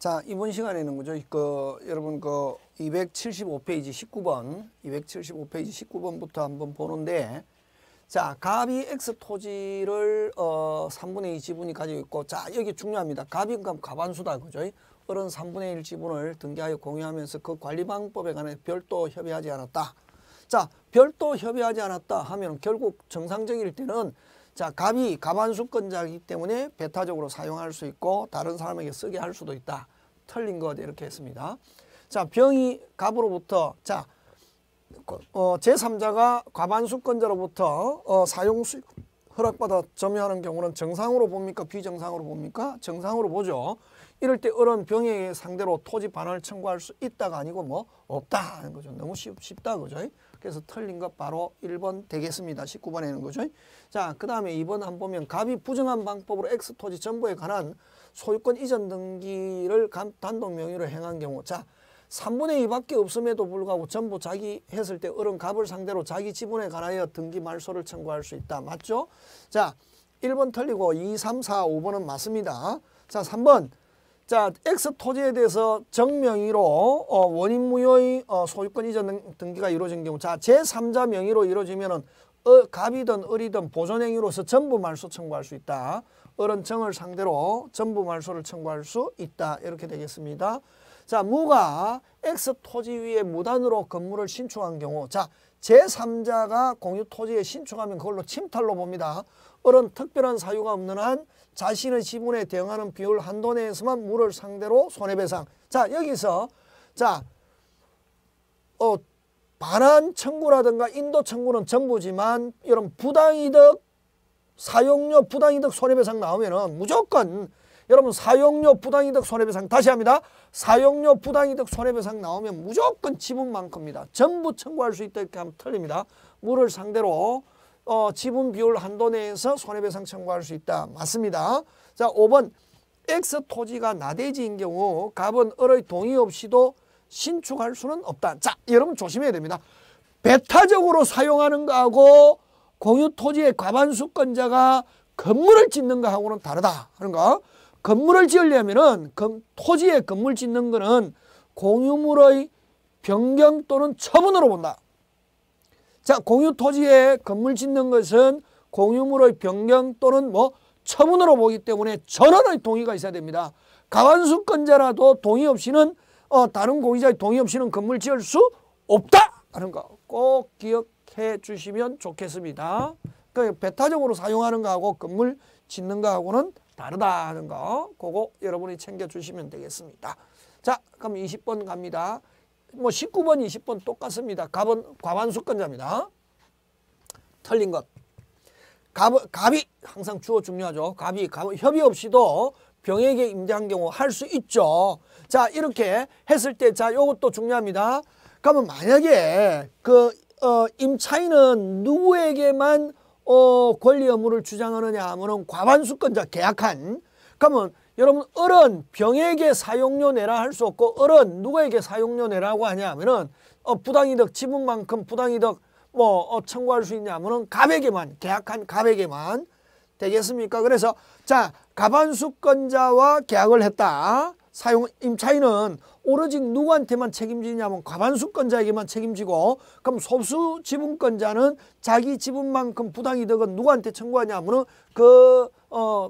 자, 이번 시간에는 그죠? 그 여러분 그 275페이지 19번, 275페이지 19번부터 한번 보는데 자, 갑이 X 토지를 어 3분의 2 지분이 가지고 있고 자, 여기 중요합니다. 갑이 그럼 가반수다. 그죠? 어른 3분의 1 지분을 등기하여 공유하면서 그 관리 방법에 관해 별도 협의하지 않았다. 자, 별도 협의하지 않았다 하면 결국 정상적일 때는 자, 갑이 가반수권자이기 때문에 배타적으로 사용할 수 있고 다른 사람에게 쓰게 할 수도 있다. 틀린 것 이렇게 했습니다. 자, 병이 갑으로부터 자, 어, 제3자가 과반수권자로부터 어, 사용 수 허락받아 점유하는 경우는 정상으로 봅니까? 비정상으로 봅니까? 정상으로 보죠. 이럴 때 어른 병행의 상대로 토지 반환을 청구할 수 있다가 아니고 뭐 없다 하는 거죠. 너무 쉽, 쉽다 그죠. 그래서 틀린 것 바로 1번 되겠습니다. 19번에는 있거죠 자, 그 다음에 2번 한 보면 갑이 부정한 방법으로 X 토지 전부에 관한 소유권 이전 등기를 단독 명의로 행한 경우 자 3분의 2밖에 없음에도 불구하고 전부 자기 했을 때 어른 갑을 상대로 자기 지분에 관하여 등기 말소를 청구할 수 있다. 맞죠? 자 1번 틀리고 2, 3, 4, 5번은 맞습니다. 자 3번 자, X 토지에 대해서 정명의로 어, 원인 무효의 어, 소유권 이전 등기가 등 이루어진 경우 자, 제3자 명의로 이루어지면은 어, 갑이든 을이든 보존행위로서 전부 말소 청구할 수 있다. 을은 정을 상대로 전부 말소를 청구할 수 있다. 이렇게 되겠습니다. 자, 무가 X 토지 위에 무단으로 건물을 신축한 경우 자, 제3자가 공유 토지에 신청하면 그걸로 침탈로 봅니다. 어른 특별한 사유가 없는 한 자신의 지분에 대응하는 비율 한도 내에서만 물을 상대로 손해배상. 자 여기서 자 어, 반환 청구라든가 인도 청구는 전부지만 이런 부당이득 사용료 부당이득 손해배상 나오면은 무조건 여러분 사용료 부당이득 손해배상 다시 합니다. 사용료 부당이득 손해배상 나오면 무조건 지분만큼입니다. 전부 청구할 수 있다 이렇게 하면 틀립니다. 물을 상대로 어, 지분 비율 한도 내에서 손해배상 청구할 수 있다. 맞습니다. 자, 5번 X 토지가 나대지인 경우 갑은 을의 동의 없이도 신축할 수는 없다. 자, 여러분 조심해야 됩니다. 배타적으로 사용하는 거하고 공유 토지의 과반수권자가 건물을 짓는 거하고는 다르다 하는 거. 건물을 지으려면은 토지에 건물 짓는 거는 공유물의 변경 또는 처분으로 본다. 자, 공유 토지에 건물 짓는 것은 공유물의 변경 또는 뭐 처분으로 보기 때문에 전원의 동의가 있어야 됩니다. 가관수권자라도 동의 없이는 어, 다른 공유자의 동의 없이는 건물 지을 수 없다 하는 거 꼭 기억해 주시면 좋겠습니다. 그 배타적으로 사용하는 거하고 건물 짓는 거하고는 다르다 하는 거 그거 여러분이 챙겨주시면 되겠습니다. 자 그럼 20번 갑니다. 뭐 19번 20번 똑같습니다. 갑은 과반수권자입니다. 틀린 것. 갑, 갑이 항상 주어 중요하죠. 갑이 갑, 협의 없이도 병에게 임대한 경우 할 수 있죠. 자 이렇게 했을 때자 요것도 중요합니다. 그러면 만약에 그 어, 임차인은 누구에게만 어, 권리 의무를 주장하느냐 하면은 과반수권자 계약한 그러면 여러분 을은 병에게 사용료 내라 할 수 없고 을은 누구에게 사용료 내라고 하냐 하면은 어, 부당이득 지분만큼 부당이득 뭐 어, 청구할 수 있냐 하면은 갑에게만 계약한 갑에게만 되겠습니까? 그래서 자 가반수권자와 계약을 했다. 사용 임차인은 오로지 누구한테만 책임지냐면 과반수권자에게만 책임지고 그럼 소수 지분권자는 자기 지분만큼 부당이득은 누구한테 청구하냐면은 그 어,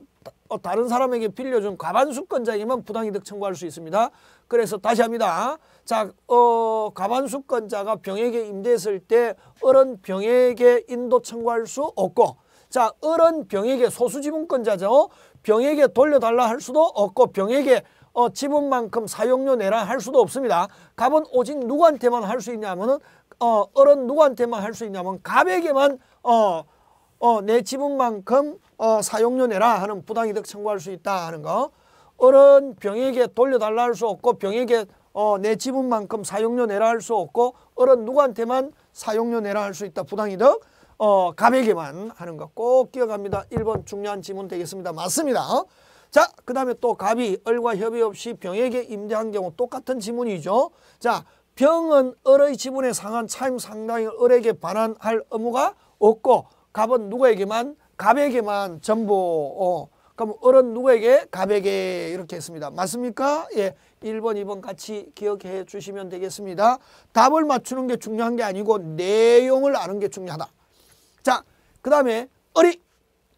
어, 다른 사람에게 빌려준 과반수권자에게만 부당이득 청구할 수 있습니다. 그래서 다시 합니다. 자, 어, 과반수권자가 병에게 임대했을 때 어른 병에게 인도 청구할 수 없고 자, 어른 병에게 소수지분권자죠. 병에게 돌려달라 할 수도 없고 병에게 어, 지분만큼 사용료 내라 할 수도 없습니다. 갑은 오직 누구한테만 할 수 있냐면은 어, 어른 누구한테만 할 수 있냐면 갑에게만 어, 어, 내 지분만큼 어, 사용료 내라 하는 부당이득 청구할 수 있다 하는 거. 어른 병에게 돌려달라 할 수 없고 병에게 어, 내 지분만큼 사용료 내라 할 수 없고 어른 누구한테만 사용료 내라 할 수 있다 부당이득 어, 갑에게만 하는 거 꼭 기억합니다. 일 번 중요한 지문 되겠습니다. 맞습니다. 어? 자, 그 다음에 또 갑이 을과 협의 없이 병에게 임대한 경우 똑같은 지문이죠. 자, 병은 을의 지분에 상한 차임 상당히 을에게 반환할 의무가 없고 갑은 누구에게만 갑에게만 전부 어, 그럼 을은 누구에게 갑에게 이렇게 했습니다. 맞습니까? 예. 1번, 2번 같이 기억해 주시면 되겠습니다. 답을 맞추는 게 중요한 게 아니고 내용을 아는 게 중요하다. 자, 그 다음에 을이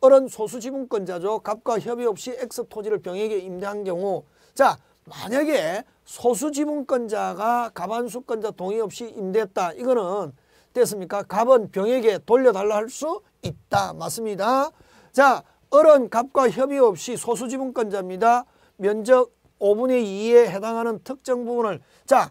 어른 소수 지분권자죠. 갑과 협의 없이 X 토지를 병에게 임대한 경우 자 만약에 소수 지분권자가 가반수권자 동의 없이 임대했다. 이거는 됐습니까? 갑은 병에게 돌려달라 할 수 있다. 맞습니다. 자, 어른 갑과 협의 없이 소수 지분권자입니다. 면적 5분의 2에 해당하는 특정 부분을 자,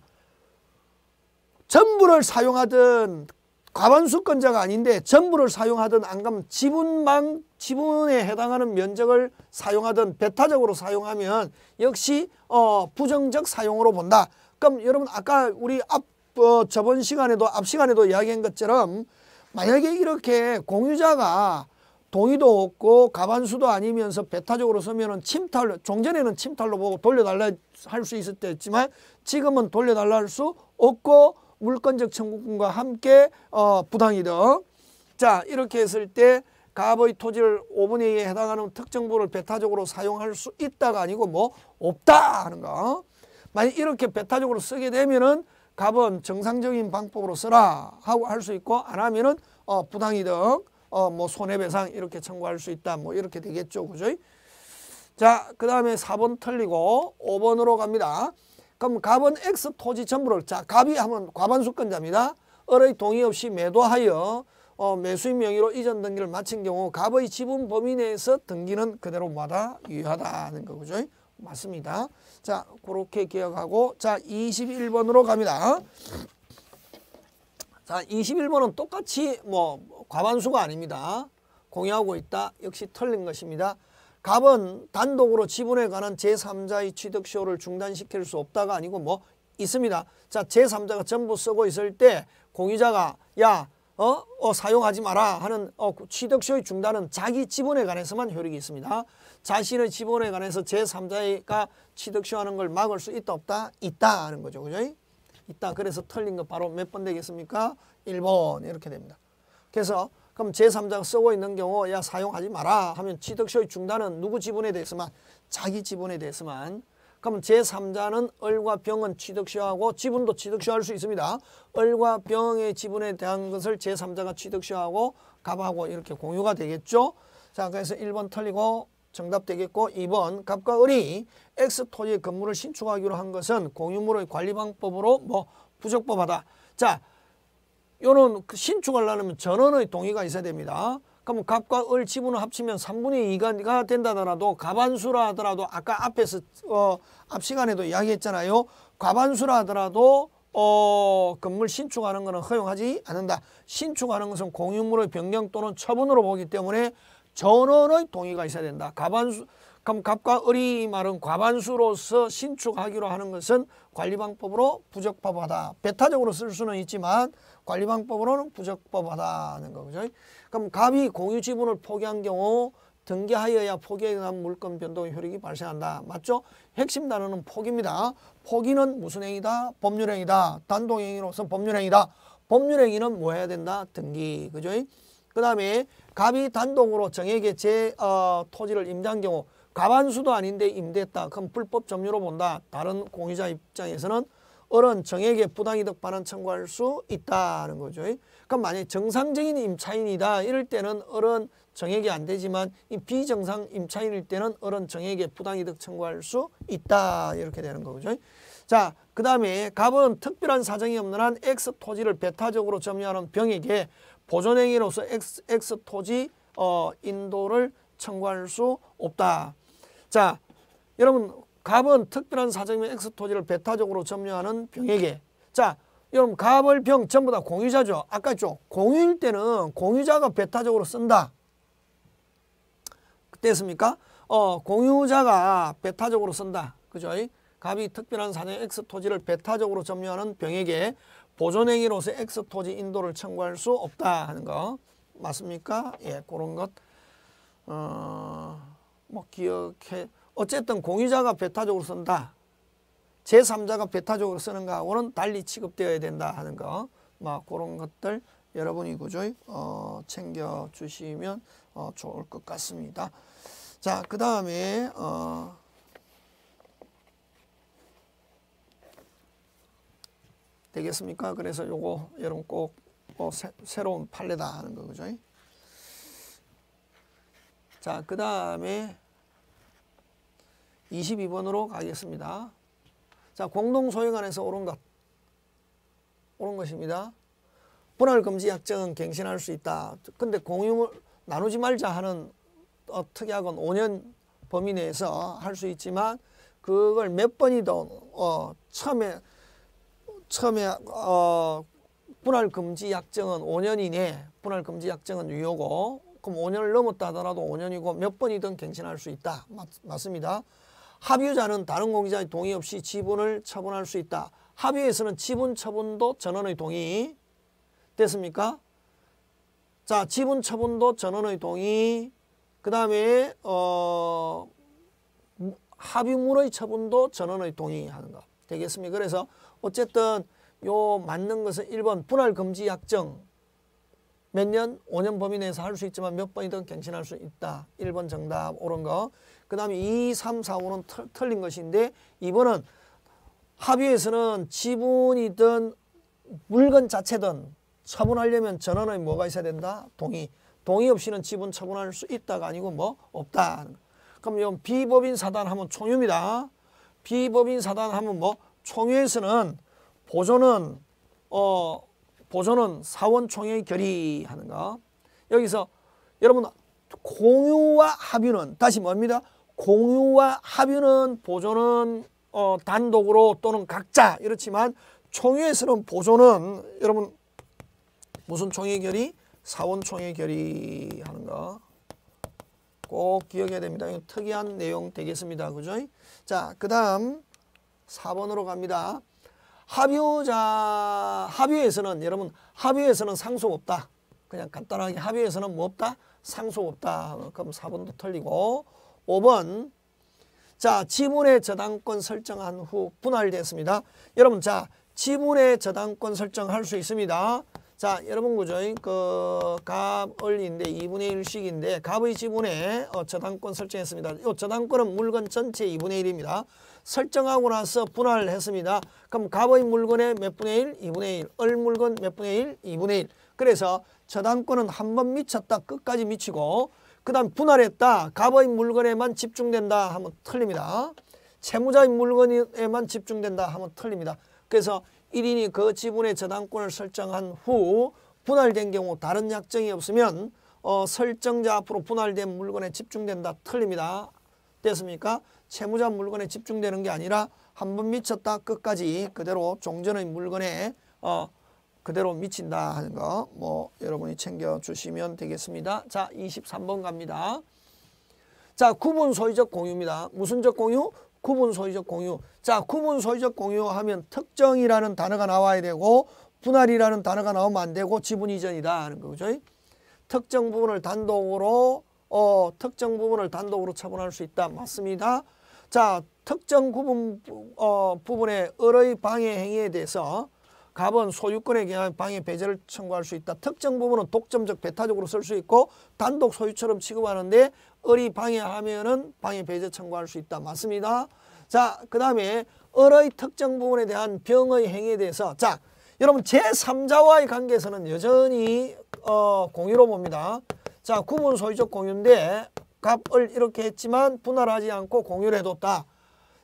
전부를 사용하든 과반수권자가 아닌데 전부를 사용하든 안 가면 지분만 지분에 해당하는 면적을 사용하든 배타적으로 사용하면 역시 어, 부정적 사용으로 본다. 그럼 여러분 아까 우리 앞 어, 저번 시간에도 앞 시간에도 이야기한 것처럼 만약에 이렇게 공유자가 동의도 없고 가반수도 아니면서 배타적으로 서면은 침탈 종전에는 침탈로 보고 돌려달라 할 수 있을 때 했지만 지금은 돌려달라 할 수 없고 물건적 청구권과 함께 어, 부당이득. 자 이렇게 했을 때 갑의 토지를 5분의 2에 해당하는 특정부를 배타적으로 사용할 수 있다가 아니고 뭐 없다 하는 거. 만약 이렇게 배타적으로 쓰게 되면은 갑은 정상적인 방법으로 쓰라 하고 할 수 있고 안 하면은 어, 부당이득, 어, 뭐 손해배상 이렇게 청구할 수 있다 뭐 이렇게 되겠죠. 그죠? 자, 그 다음에 4번 틀리고 5번으로 갑니다. 그럼 갑은 X 토지 전부를 자 갑이 하면 과반수권자입니다. 을의 동의 없이 매도하여 어, 매수인 명의로 이전 등기를 마친 경우 갑의 지분 범위 내에서 등기는 그대로 마다 유효하다는 거죠. 맞습니다. 자 그렇게 기억하고 자 21번으로 갑니다. 자 21번은 똑같이 뭐 과반수가 아닙니다. 공유하고 있다. 역시 틀린 것입니다. 갑은 단독으로 지분에 관한 제3자의 취득쇼를 중단시킬 수 없다가 아니고 뭐 있습니다. 자 제3자가 전부 쓰고 있을 때 공유자가 야 어? 어 사용하지 마라 하는 어, 그 취득쇼의 중단은 자기 지분에 관해서만 효력이 있습니다. 자신의 지분에 관해서 제3자가 취득쇼하는걸 막을 수 있다 없다 있다 하는 거죠. 그죠? 있다. 그래서 틀린 거 바로 몇 번 되겠습니까? 1번 이렇게 됩니다. 그래서 그럼 제3장 쓰고 있는 경우 야 사용하지 마라 하면 취득세의 중단은 누구 지분에 대해서만 자기 지분에 대해서만 그럼 제3자는 을과 병은 취득시하고 지분도 취득시할 수 있습니다. 을과 병의 지분에 대한 것을 제3자가 취득시하고 갑하고 이렇게 공유가 되겠죠. 자 그래서 1번 틀리고 정답 되겠고 2번 갑과 을이 X 토지의 건물을 신축하기로 한 것은 공유물의 관리 방법으로 뭐 부적법하다. 자 요는 그 신축하려면 전원의 동의가 있어야 됩니다. 그러면 갑과 을 지분을 합치면 3분의 2가 된다더라도 가반수라 하더라도 아까 앞에서 어, 앞 시간에도 이야기했잖아요. 과반수라 하더라도 어, 건물 신축하는 것은 허용하지 않는다. 신축하는 것은 공유물의 변경 또는 처분으로 보기 때문에 전원의 동의가 있어야 된다. 가반수 그럼 갑과 을이 말은 과반수로서 신축하기로 하는 것은 관리방법으로 부적법하다. 배타적으로 쓸 수는 있지만 관리방법으로는 부적법하다는 거죠. 그럼 갑이 공유 지분을 포기한 경우 등기하여야 포기에 대한 물건 변동 효력이 발생한다. 맞죠? 핵심 단어는 포기입니다. 포기는 무슨 행위다? 법률행위다. 단독행위로서 법률행위다. 법률행위는 뭐 해야 된다? 등기. 그죠? 그 다음에 갑이 단독으로 정액의 제 어, 토지를 임대한 경우 가반수도 아닌데 임대했다. 그럼 불법 점유로 본다. 다른 공유자 입장에서는 어른 정액에 부당이득 반환 청구할 수 있다는 거죠. 그럼 만약 에 정상적인 임차인이다 이럴 때는 어른 정액이 안 되지만 이 비정상 임차인일 때는 어른 정액에 부당이득 청구할 수 있다 이렇게 되는 거죠. 자, 그 다음에 갑은 특별한 사정이 없는 한 X 토지를 배타적으로 점유하는 병에게 보존행위로서 X, X 토지 어, 인도를 청구할 수 없다. 자, 여러분 갑은 특별한 사정이면 X 토지를 배타적으로 점유하는 병에게 자, 여러분 갑을 병 전부 다 공유자죠. 아까 죠 공유일 때는 공유자가 배타적으로 쓴다. 그때 됐습니까? 어, 공유자가 배타적으로 쓴다. 그죠? 갑이 특별한 사정의 X 토지를 배타적으로 점유하는 병에게 보존행위로서 X 토지 인도를 청구할 수 없다 하는 거 맞습니까? 예, 그런 것 어... 뭐 기억해. 어쨌든 공유자가 배타적으로 쓴다. 제3자가 배타적으로 쓰는 거하고는 달리 취급되어야 된다 하는 거. 막 뭐 그런 것들 여러분이 그죠? 어, 챙겨주시면 어, 좋을 것 같습니다. 자, 그 다음에 어, 되겠습니까? 그래서 요거 여러분 꼭뭐 새, 로운 판례다 하는 거 그죠? 자, 그 다음에 22번으로 가겠습니다. 자, 공동 소유안에서 옳은 것. 옳은 것입니다. 분할 금지 약정은 갱신할 수 있다. 근데 공유물 나누지 말자 하는 어, 특약은 5년 범위 내에서 할 수 있지만 그걸 몇 번이든 어, 처음에 처음에 어, 분할 금지 약정은 5년 이내 분할 금지 약정은 유효고 그럼 5년을 넘었다 하더라도 5년이고 몇 번이든 갱신할 수 있다. 맞, 맞습니다. 합유자는 다른 공시자의 동의 없이 지분을 처분할 수 있다. 합의에서는 지분 처분도 전원의 동의 됐습니까? 자 지분 처분도 전원의 동의 그 다음에 어, 합의물의 처분도 전원의 동의하는 거 되겠습니까? 그래서 어쨌든 요 맞는 것은 1번 분할 금지 약정 몇 년? 5년 범위 내에서 할 수 있지만 몇 번이든 갱신할 수 있다. 1번 정답 옳은 거. 그 다음에 2, 3, 4, 5는 틀, 틀린 것인데 이번은 합의에서는 지분이든 물건 자체든 처분하려면 전원의 뭐가 있어야 된다? 동의. 동의 없이는 지분 처분할 수 있다가 아니고 뭐 없다. 그럼 비법인 사단 하면 총유입니다. 비법인 사단 하면 뭐 총유에서는 보조는 어 보조는 사원 총회 결의하는 거. 여기서 여러분 공유와 합의는 다시 뭡니다? 공유와 합의는 보조는 어, 단독으로 또는 각자 이렇지만 총회에서는 보조는 여러분 무슨 총회 결의? 사원 총회 결의 하는 거. 꼭 기억해야 됩니다. 이거 특이한 내용 되겠습니다. 그죠? 자, 그 다음 4번으로 갑니다. 합의자 합의에서는 여러분 합의에서는 상속 없다. 그냥 간단하게 합의에서는 뭐 없다? 상속 없다. 그럼 4번도 틀리고 5번 자 지문의 저당권 설정한 후 분할됐습니다. 여러분 자 지문의 저당권 설정할 수 있습니다. 자 여러분 그죠? 그 갑을인데 2분의 1씩인데 갑의 지분에 어, 저당권 설정했습니다. 이 저당권은 물건 전체 2분의 1입니다. 설정하고 나서 분할을 했습니다. 그럼 갑의 물건의 몇 분의 1? 2분의 1. 을 물건 몇 분의 1? 2분의 1. 그래서 저당권은 한 번 미쳤다 끝까지 미치고 그 다음 분할했다. 갑의 물건에만 집중된다 하면 틀립니다. 채무자의 물건에만 집중된다 하면 틀립니다. 그래서 1인이 그 지분의 저당권을 설정한 후 분할된 경우 다른 약정이 없으면 어, 설정자 앞으로 분할된 물건에 집중된다 틀립니다. 됐습니까? 채무자 물건에 집중되는 게 아니라 한 번 미쳤다 끝까지 그대로 종전의 물건에 어, 그대로 미친다 하는 거 뭐 여러분이 챙겨주시면 되겠습니다. 자 23번 갑니다. 자 구분 소유적 공유입니다. 무슨적 공유? 구분 소유적 공유. 자 구분 소유적 공유 하면 특정이라는 단어가 나와야 되고 분할이라는 단어가 나오면 안 되고 지분 이전이다 하는 거죠. 특정 부분을 단독으로 어, 특정 부분을 단독으로 처분할 수 있다. 맞습니다. 자 특정 구분 어, 부분의 을의 방해 행위에 대해서 갑은 소유권에 대한 방해 배제를 청구할 수 있다. 특정 부분은 독점적 배타적으로 쓸 수 있고 단독 소유처럼 취급하는데 을이 방해하면은 방해 배제 청구할 수 있다. 맞습니다. 자, 그 다음에 을의 특정 부분에 대한 병의 행위에 대해서 자, 여러분 제3자와의 관계에서는 여전히 어, 공유로 봅니다. 자, 구분 소유적 공유인데 갑을 이렇게 했지만 분할하지 않고 공유를 해뒀다.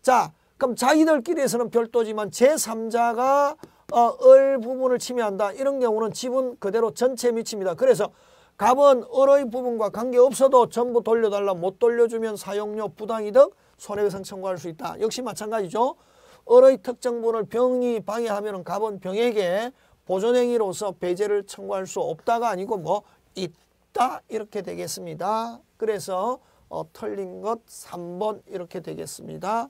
자, 그럼 자기들끼리에서는 별도지만 제3자가 어, 을 부분을 침해한다. 이런 경우는 집은 그대로 전체 미칩니다. 그래서 갑은 을의 부분과 관계없어도 전부 돌려달라 못 돌려주면 사용료 부당이득 손해배상 청구할 수 있다. 역시 마찬가지죠. 을의 특정분을 병이 방해하면 갑은 병에게 보존행위로서 배제를 청구할 수 없다가 아니고 뭐 있다 이렇게 되겠습니다. 그래서 어, 틀린 것 3번 이렇게 되겠습니다.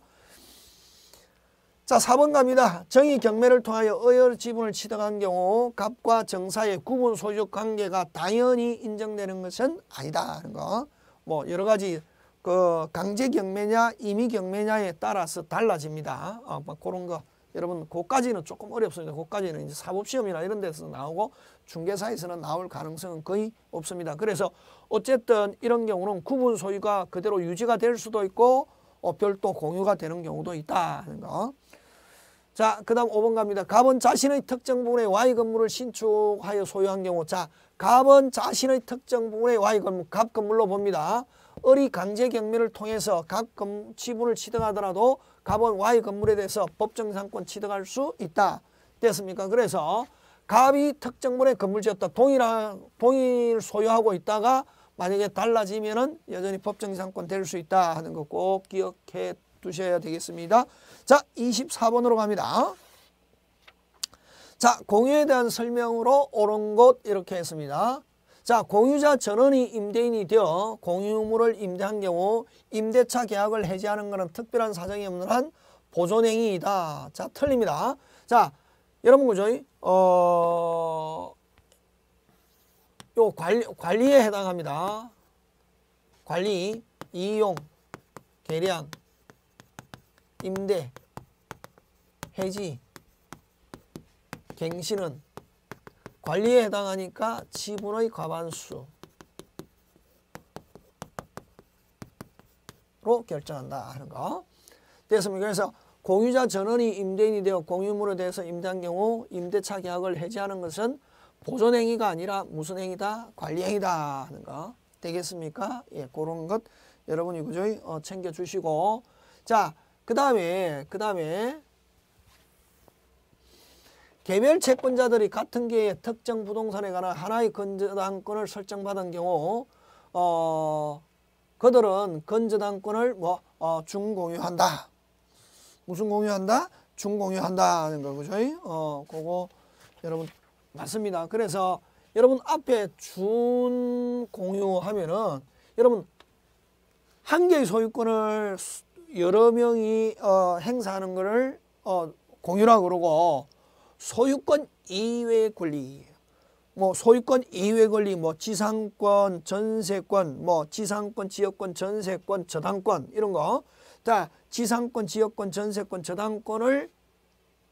자, 4번 갑니다. 정의 경매를 통하여 의열 지분을 취득한 경우 갑과 정사의 구분 소유 관계가 당연히 인정되는 것은 아니다 하는 거. 뭐 여러 가지 그 강제 경매냐 임의 경매냐에 따라서 달라집니다. 어, 막 뭐 그런 거 여러분 그까지는 조금 어렵습니다. 그까지는 이제 사법시험이나 이런 데서 나오고 중개사에서는 나올 가능성은 거의 없습니다. 그래서 어쨌든 이런 경우는 구분 소유가 그대로 유지가 될 수도 있고 어, 별도 공유가 되는 경우도 있다 는 거. 자, 그 다음 5번 갑니다. 갑은 자신의 특정 부분에 Y 건물을 신축하여 소유한 경우 자, 갑은 자신의 특정 부분의 Y 건물, 갑 건물로 봅니다. 을이 강제 경매를 통해서 각 건, 지분을 취득하더라도 갑은 Y 건물에 대해서 법정상권 취득할 수 있다. 됐습니까? 그래서 갑이 특정 부분의 건물 지었다. 동일한, 동일 소유하고 있다가 만약에 달라지면 은 여전히 법정상권 될 수 있다 하는 거 꼭 기억해 두셔야 되겠습니다. 자 24번으로 갑니다. 자 공유에 대한 설명으로 옳은 것 이렇게 했습니다. 자 공유자 전원이 임대인이 되어 공유물을 임대한 경우 임대차 계약을 해지하는 것은 특별한 사정이 없는 한 보존행위이다. 자 틀립니다. 자 여러분 그죠? 어... 요 관리, 관리에 해당합니다. 관리, 이용, 계량, 임대, 해지, 갱신은 관리에 해당하니까 지분의 과반수로 결정한다 하는 거. 됐습니다. 그래서 공유자 전원이 임대인이 되어 공유물에 대해서 임대한 경우 임대차 계약을 해지하는 것은 보존행위가 아니라 무슨 행위다? 관리행위다 하는 거. 되겠습니까? 예, 그런 것 여러분이 그저 어, 챙겨주시고 자그 다음에 그 다음에 개별 채권자들이 같은 개의 특정 부동산에 관한 하나의 건저당권을 설정받은 경우 어 그들은 건저당권을 뭐 어, 중공유한다. 무슨 공유한다? 중공유한다 는 거죠. 어, 그거 여러분 맞습니다. 그래서 여러분 앞에 준공유하면은 여러분 한 개의 소유권을 여러 명이 어, 행사하는 것을 어, 공유라 그러고 소유권 이외의 권리 뭐 소유권 이외 권리 뭐 지상권 전세권 뭐 지상권 지역권 전세권 저당권 이런 거자 지상권 지역권 전세권 저당권을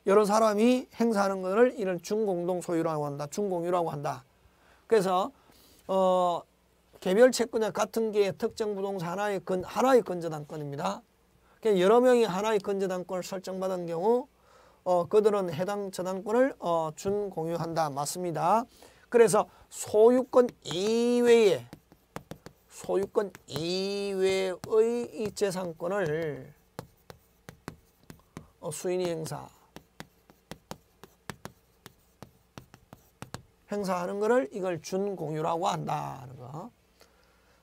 여러 사람이 행사하는 것을 이런 중공동 소유라고 한다 중공유라고 한다 그래서 어 개별 채권자 같은 게 특정 부동산 하나의 근 하나의 건저당권입니다 그러니까 여러 명이 하나의 건재당권을 설정받은 경우 어, 그들은 해당 저당권을 어, 준 공유한다. 맞습니다. 그래서 소유권 이외의 소유권 이외의 이 재산권을 어, 수인이 행사 행사하는 것을 이걸 준공유라고 한다. 는 거.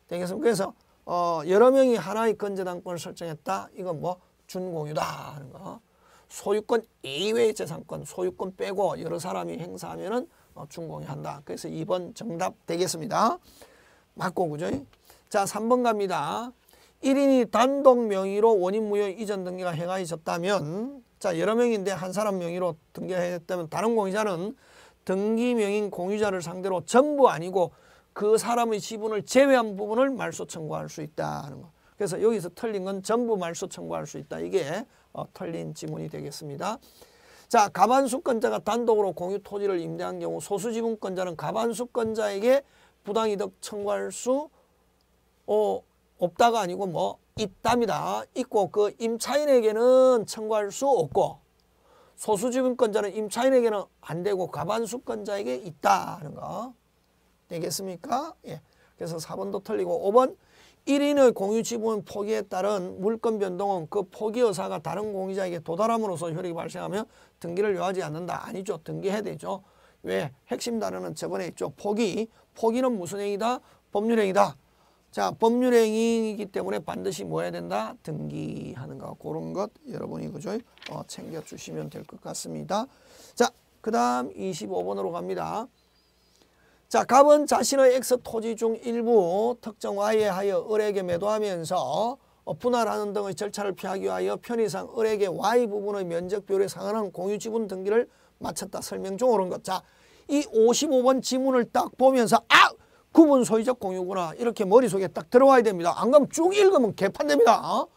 되겠습니까? 그래서 어, 여러 명이 하나의 건재당권을 설정했다. 이건 뭐 준공유다 하는 거. 소유권 이외의 재산권, 소유권 빼고 여러 사람이 행사하면은 어, 준공유한다. 그래서 2번 정답 되겠습니다. 맞고 그죠? 자, 3번 갑니다. 1인이 단독 명의로 원인 무효 이전 등기가 행하여 있다면 자, 여러 명인데 한 사람 명의로 등기가 했다면 다른 공유자는 등기 명인 공유자를 상대로 전부 아니고 그 사람의 지분을 제외한 부분을 말소 청구할 수 있다 는 거. 그래서 여기서 틀린 건 전부 말소 청구할 수 있다. 이게 어, 틀린 지문이 되겠습니다. 자, 가반수권자가 단독으로 공유 토지를 임대한 경우 소수 지분권자는 가반수권자에게 부당이득 청구할 수 어, 없다가 아니고 뭐 있답니다. 있고 그 임차인에게는 청구할 수 없고 소수지분권자는 임차인에게는 안 되고 가반수권자에게 있다 는 거. 되겠습니까? 예. 그래서 4번도 틀리고 5번 1인의 공유 지분 포기에 따른 물권 변동은 그 포기 의사가 다른 공유자에게 도달함으로써 효력이 발생하며 등기를 요하지 않는다. 아니죠. 등기해야 되죠. 왜? 핵심 단어는 저번에 있죠. 포기. 포기는 무슨 행위다? 법률행위다. 자, 법률행위이기 때문에 반드시 뭐 해야 된다? 등기하는 거. 그런 것 여러분이 그죠? 어, 챙겨주시면 될 것 같습니다. 자, 그 다음 25번으로 갑니다. 자, 갑은 자신의 X 토지 중 일부 특정 Y에 하여 을에게 매도하면서 분할하는 등의 절차를 피하기 위하여 편의상 을에게 Y 부분의 면적 비율에 상한한 공유 지분 등기를 마쳤다. 설명 중 옳은 것. 자, 이 55번 지문을 딱 보면서 아! 구분 소유적 공유구나. 이렇게 머릿속에 딱 들어와야 됩니다. 안그럼쭉 읽으면 개판됩니다. 어?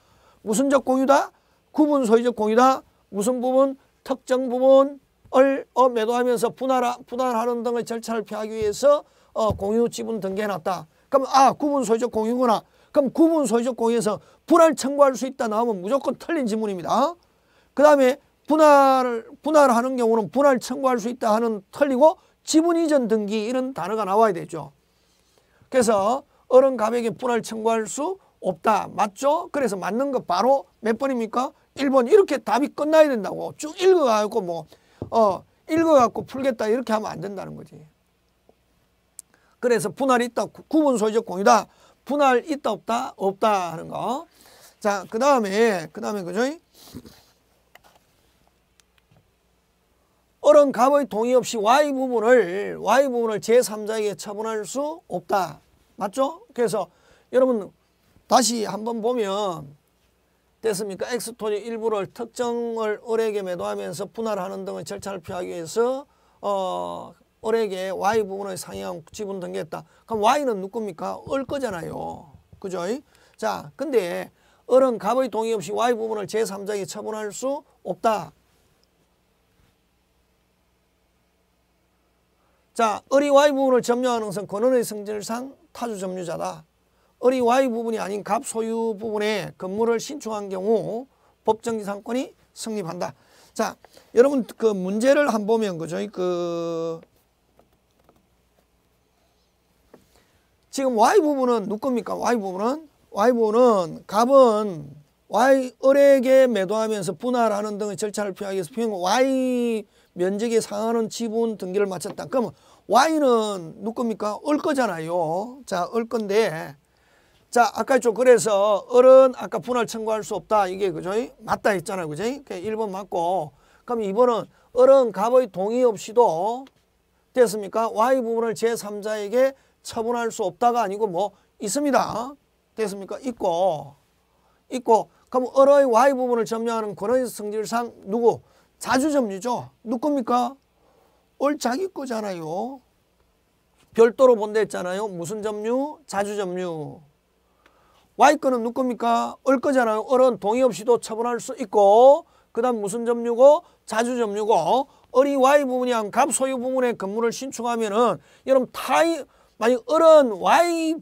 무슨 적 공유다? 구분 소유적 공유다. 무슨 부분? 특정 부분 을, 어, 매도하면서 분할, 하 분할하는 등의 절차를 피하기 위해서 어, 공유 지분 등기해놨다. 그럼 아 구분 소유적 공유구나. 그럼 구분 소유적 공유에서 분할 청구할 수 있다 나오면 무조건 틀린 지문입니다. 그 다음에 분할, 분할하는 경우는 분할 청구할 수 있다 하는 틀리고 지분 이전 등기 이런 단어가 나와야 되죠. 그래서 어른 가백게 분할 청구할 수 없다. 맞죠? 그래서 맞는 거 바로 몇 번입니까? 1번 이렇게 답이 끝나야 된다고 쭉 읽어가지고 뭐 어, 읽어갖고 풀겠다 이렇게 하면 안 된다는 거지. 그래서 분할이 있다. 구분 소유적 공이다. 분할 있다 없다 없다 하는 거. 자, 그 다음에 그 다음에 그죠? 어른 갑의 동의 없이 Y 부분을 Y 부분을 제3자에게 처분할 수 없다. 맞죠? 그래서 여러분 다시 한번 보면 됐습니까? 엑스톤이 일부를 특정을 을에게 매도하면서 분할하는 등의 절차를 피하기 위해서 어, 을에게 Y 부분의 상향 지분 등기했다. 그럼 Y는 누굽니까? 을 거잖아요. 그죠? 자, 근데 을은 갑의 동의 없이 Y 부분을 제3자에게 처분할 수 없다. 자, 을이 Y 부분을 점유하는 것은 권원의 성질상 타주 점유자다. 어리와의 부분이 아닌 갑 소유 부분에 건물을 신축한 경우 법정지상권이 성립한다. 자, 여러분 그 문제를 한번 보면 그죠? 그 지금 Y 부분은 누굽니까? Y 부분은 Y 부분은 갑은 Y 을에게 매도하면서 분할하는 등의 절차를 피하기 위해서 피한 Y 면적에 상하는 지분 등기를 마쳤다. 그러면 Y는 누굽니까? 을 거잖아요. 자, 을 건데 자, 아까 좀 그래서 어른 아까 분할 청구할 수 없다. 이게 그죠? 맞다 했잖아요. 그죠? 1번 맞고. 그럼 2번은 어른 갑의 동의 없이도 됐습니까? Y 부분을 제3자에게 처분할 수 없다가 아니고 뭐 있습니다. 됐습니까? 있고. 있고. 그럼 어의 른 Y 부분을 점유하는 권의 성질상 누구? 자주점유죠. 누굽니까? 올 자기 거잖아요. 별도로 본다 했잖아요. 무슨 점유? 자주점유. Y 거는 누굽니까? 얼 거잖아요. 얼은 동의 없이도 처분할 수 있고 그 다음 무슨 점유고? 자주 점유고 얼이 Y 부분이 한갑 소유 부분에 건물을 신축하면은 여러분 타이 만약 을은 Y,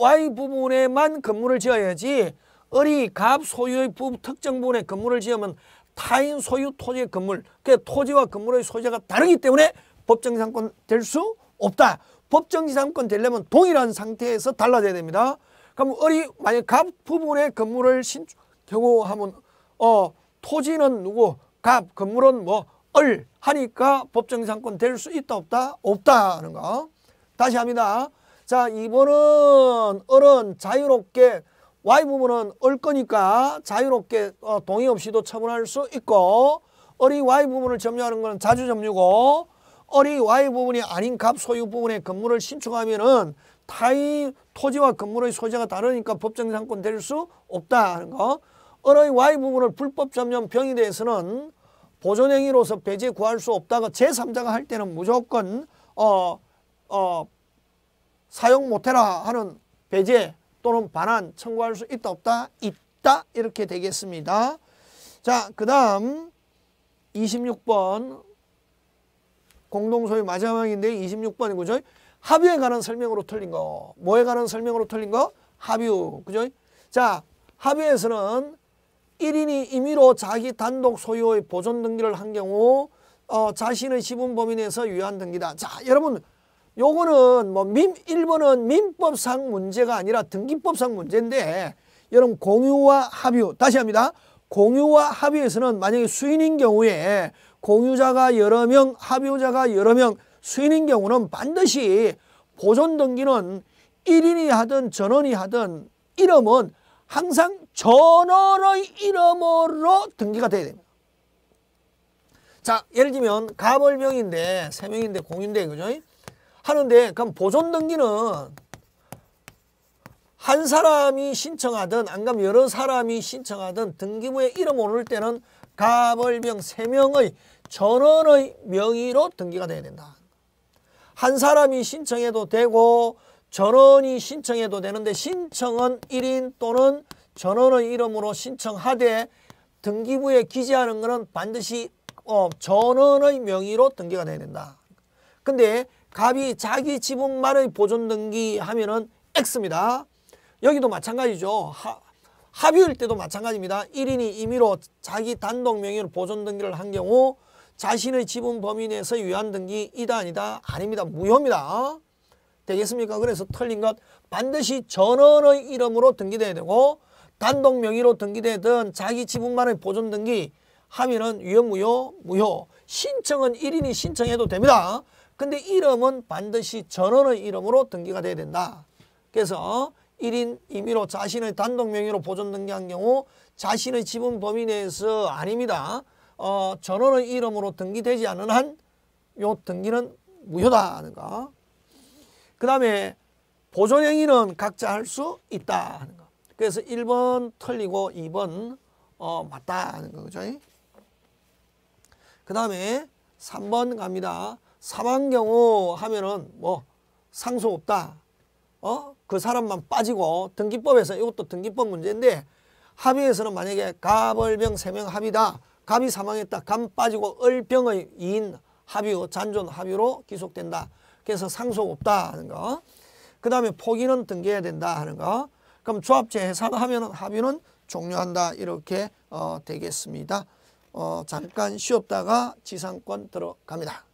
y 부분에만 건물을 지어야지 을이 갑 소유의 부 특정 부분에 건물을 지으면 타인 소유 토지의 건물 그 토지와 건물의 소재가 다르기 때문에 법정지상권 될 수 없다. 법정지상권 되려면 동일한 상태에서 달라져야 됩니다. 그럼 어리 만약 갑 부분의 건물을 신축 경우 하면 어 토지는 누구 갑 건물은 뭐 을 하니까 법정상권 될 수 있다 없다 없다 는거 다시 합니다 자이번은 얼은 자유롭게 Y 부분은 얼 거니까 자유롭게 어, 동의 없이도 처분할 수 있고 어리 Y 부분을 점유하는 건 자주 점유고 어리 린 Y 부분이 아닌 갑 소유 부분에 건물을 신축하면은 타이 토지와 건물의 소재가 다르니까 법정상권 될 수 없다 하는 거. 어의 린 Y 부분을 불법 점령 병에 대해서는 보존행위로서 배제 구할 수 없다가 제3자가 할 때는 무조건 어, 어, 사용 못해라 하는 배제 또는 반환 청구할 수 있다 없다 있다 이렇게 되겠습니다. 자그 다음 26번 공동소유 마지막인데 26번이 그죠? 합의에 관한 설명으로 틀린 거. 뭐에 관한 설명으로 틀린 거? 합유. 그죠? 자, 합의에서는 1인이 임의로 자기 단독 소유의 보존 등기를 한 경우 어, 자신의 지분 범위 내에서 유효한 등기다. 자, 여러분 요거는 뭐 민, 1번은 민법상 문제가 아니라 등기법상 문제인데 여러분 공유와 합유 다시 합니다. 공유와 합의에서는 만약에 수인인 경우에 공유자가 여러 명, 합유자가 여러 명, 수인인 경우는 반드시 보존 등기는 1인이 하든 전원이 하든 이름은 항상 전원의 이름으로 등기가 돼야 됩니다. 자, 예를 들면 가벌명인데 세 명인데 공인데 그죠? 하는데 그럼 보존 등기는 한 사람이 신청하든 안가 여러 사람이 신청하든 등기부에 이름 오를 때는 가벌명 3명의 전원의 명의로 등기가 돼야 된다. 한 사람이 신청해도 되고 전원이 신청해도 되는데 신청은 1인 또는 전원의 이름으로 신청하되 등기부에 기재하는 것은 반드시 어, 전원의 명의로 등기가 돼야 된다. 근데 갑이 자기 지분만의 보존 등기 하면은 X입니다. 여기도 마찬가지죠. 합의일 때도 마찬가지입니다. 1인이 임의로 자기 단독 명의로 보존 등기를 한 경우 자신의 지분 범위 내에서 유한 등기 이다 아니다 아닙니다. 무효입니다. 되겠습니까? 그래서 틀린 것 반드시 전원의 이름으로 등기돼야 되고 단독 명의로 등기되든 자기 지분만의 보존 등기 합의는 유효무효 무효 신청은 1인이 신청해도 됩니다. 근데 이름은 반드시 전원의 이름으로 등기가 돼야 된다. 그래서 1인 임의로 자신의 단독 명의로 보존 등기한 경우 자신의 지분 범위 내에서 아닙니다. 어, 전원의 이름으로 등기되지 않은한요 등기는 무효다 하는 거. 그 다음에 보존 행위는 각자 할 수 있다 하는 거. 그래서 1번 틀리고 2번 어, 맞다 하는 거죠. 그 다음에 3번 갑니다. 사망 경우 하면은 뭐 상속 없다. 어? 그 사람만 빠지고 등기법에서 이것도 등기법 문제인데 합의에서는 만약에 갑을병 세 명 합의다. 갑이 사망했다. 감 빠지고 을병의 이인 합의의 잔존 합의로 기속된다. 그래서 상속 없다 하는 거. 그 다음에 포기는 등기해야 된다 하는 거. 그럼 조합체 해산하면 합의는 종료한다 이렇게 어, 되겠습니다. 어, 잠깐 쉬었다가 지상권 들어갑니다.